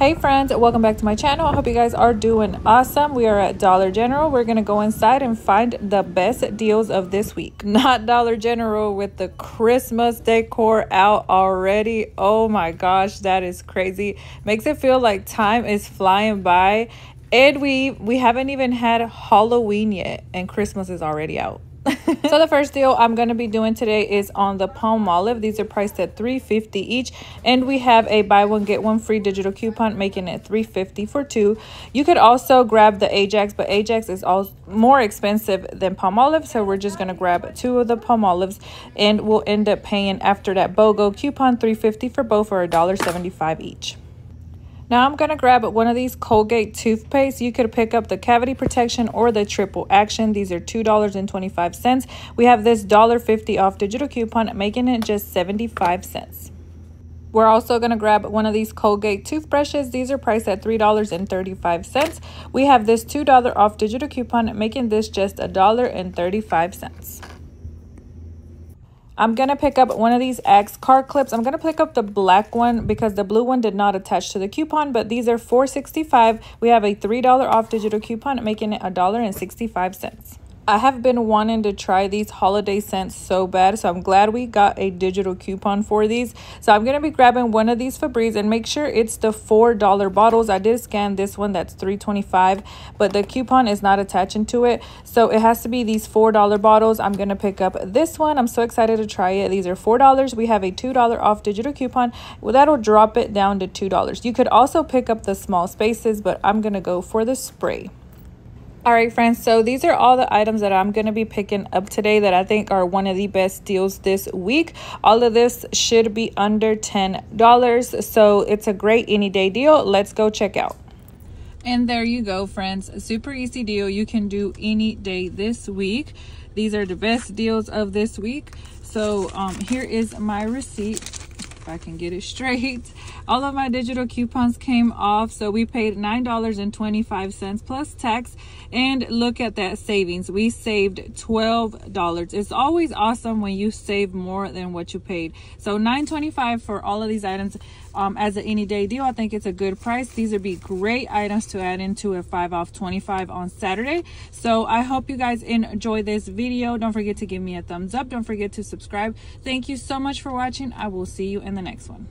hey friends welcome back to my channel i hope you guys are doing awesome we are at dollar general we're gonna go inside and find the best deals of this week not dollar general with the christmas decor out already oh my gosh that is crazy makes it feel like time is flying by and we we haven't even had halloween yet and christmas is already out so the first deal I'm going to be doing today is on the palm olive. These are priced at three fifty each and we have a buy one get one free digital coupon making it three fifty for two. You could also grab the Ajax but Ajax is all more expensive than palm olive so we're just going to grab two of the palm olives and we'll end up paying after that BOGO coupon three fifty for both or $1.75 each. Now I'm going to grab one of these Colgate toothpaste. You could pick up the cavity protection or the triple action. These are $2.25. We have this $1.50 off digital coupon, making it just 75 cents. We're also going to grab one of these Colgate toothbrushes. These are priced at $3.35. We have this $2 off digital coupon, making this just $1.35. I'm going to pick up one of these X card clips. I'm going to pick up the black one because the blue one did not attach to the coupon, but these are $4.65. We have a $3 off digital coupon, making it $1.65. I have been wanting to try these holiday scents so bad, so I'm glad we got a digital coupon for these. So I'm going to be grabbing one of these Febreze and make sure it's the $4 bottles. I did scan this one that's three twenty five, dollars but the coupon is not attaching to it. So it has to be these $4 bottles. I'm going to pick up this one. I'm so excited to try it. These are $4. We have a $2 off digital coupon. Well, that'll drop it down to $2. You could also pick up the small spaces, but I'm going to go for the spray. All right, friends, so these are all the items that I'm going to be picking up today that I think are one of the best deals this week. All of this should be under $10, so it's a great any day deal. Let's go check out. And there you go, friends. Super easy deal you can do any day this week. These are the best deals of this week. So um, here is my receipt if I can get it straight. All of my digital coupons came off, so we paid $9.25 plus tax. And look at that savings. We saved $12. It's always awesome when you save more than what you paid. So $9.25 for all of these items um, as an any day deal. I think it's a good price. These would be great items to add into a 5 off 25 on Saturday. So I hope you guys enjoy this video. Don't forget to give me a thumbs up. Don't forget to subscribe. Thank you so much for watching. I will see you in in the next one.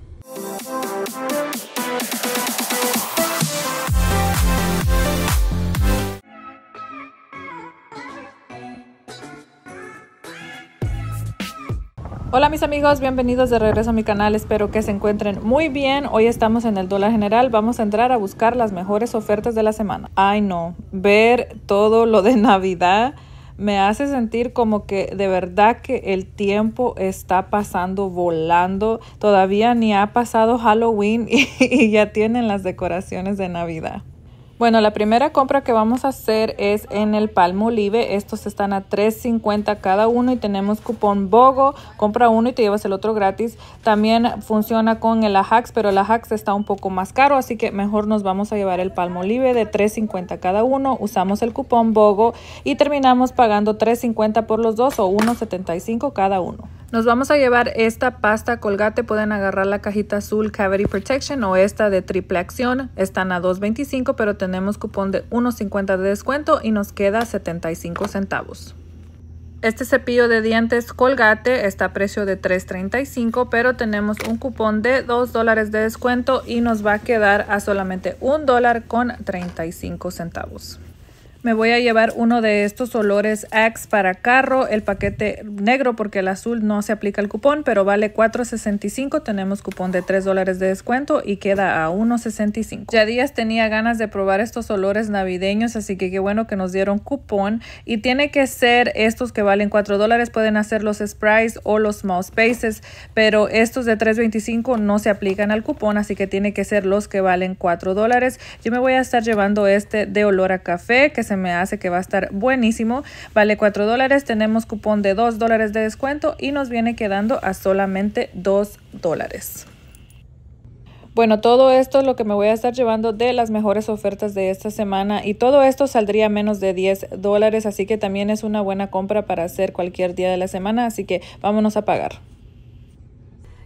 Hola mis amigos, bienvenidos de regreso a mi canal, espero que se encuentren muy bien. Hoy estamos en el dólar general, vamos a entrar a buscar las mejores ofertas de la semana. Ay no, ver todo lo de Navidad me hace sentir como que de verdad que el tiempo está pasando volando. Todavía ni ha pasado Halloween y, ya tienen las decoraciones de Navidad. Bueno, la primera compra que vamos a hacer es en el Palmo Palmolive. Estos están a $3.50 cada uno y tenemos cupón BOGO. Compra uno y te llevas el otro gratis. También funciona con el Ajax, pero el Ajax está un poco más caro, así que mejor nos vamos a llevar el Palmo Palmolive de $3.50 cada uno. Usamos el cupón BOGO y terminamos pagando $3.50 por los dos o $1.75 cada uno. Nos vamos a llevar esta pasta colgate, pueden agarrar la cajita azul Cavity Protection o esta de triple acción, están a $2.25 pero tenemos cupón de $1.50 de descuento y nos queda 75 centavos. Este cepillo de dientes Colgate está a precio de $3.35, pero tenemos un cupón de $2 dólares de descuento y nos va a quedar a solamente un dólar con 35 centavos. Me voy a llevar uno de estos olores Axe para carro, el paquete negro porque el azul no se aplica el cupón, pero vale $4.65. Tenemos cupón de $3 de descuento y queda a $1.65. Ya días tenía ganas de probar estos olores navideños, así que qué bueno que nos dieron cupón. Y tiene que ser estos que valen $4 pueden hacer los sprays o los small spaces, pero estos de $3.25 no se aplican al cupón, así que tiene que ser los que valen $4 dólares. Yo me voy a estar llevando este de olor a café que se me hace que va a estar buenísimo. Vale 4 dólares, tenemos cupón de 2 dólares de descuento y nos viene quedando a solamente 2 dólares. Bueno, todo esto es lo que me voy a estar llevando de las mejores ofertas de esta semana y todo esto saldría menos de 10 dólares, así que también es una buena compra para hacer cualquier día de la semana, así que vámonos a pagar.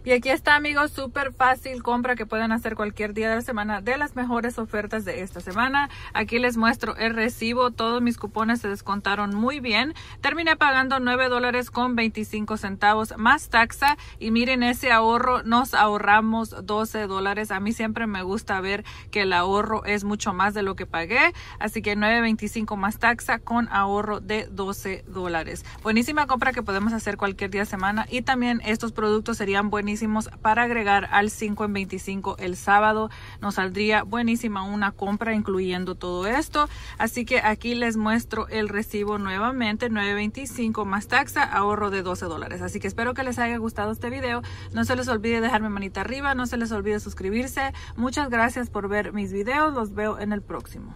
Y aquí está, amigos, súper fácil compra que pueden hacer cualquier día de la semana de las mejores ofertas de esta semana. Aquí les muestro el recibo. Todos mis cupones se descontaron muy bien. Terminé pagando 9 dólares con 25 centavos más taxa. Y miren ese ahorro, nos ahorramos 12 dólares. A mí siempre me gusta ver que el ahorro es mucho más de lo que pagué. Así que 9.25 más taxa con ahorro de 12 dólares. Buenísima compra que podemos hacer cualquier día de semana. Y también estos productos serían buenísimos para agregar al 5 en 25 el sábado. Nos saldría buenísima una compra incluyendo todo esto. Así que aquí les muestro el recibo nuevamente, 9.25 más taxa, ahorro de 12 dólares. Así que espero que les haya gustado este video. No se les olvide dejarme manita arriba, no se les olvide suscribirse. Muchas gracias por ver mis vídeos los veo en el próximo.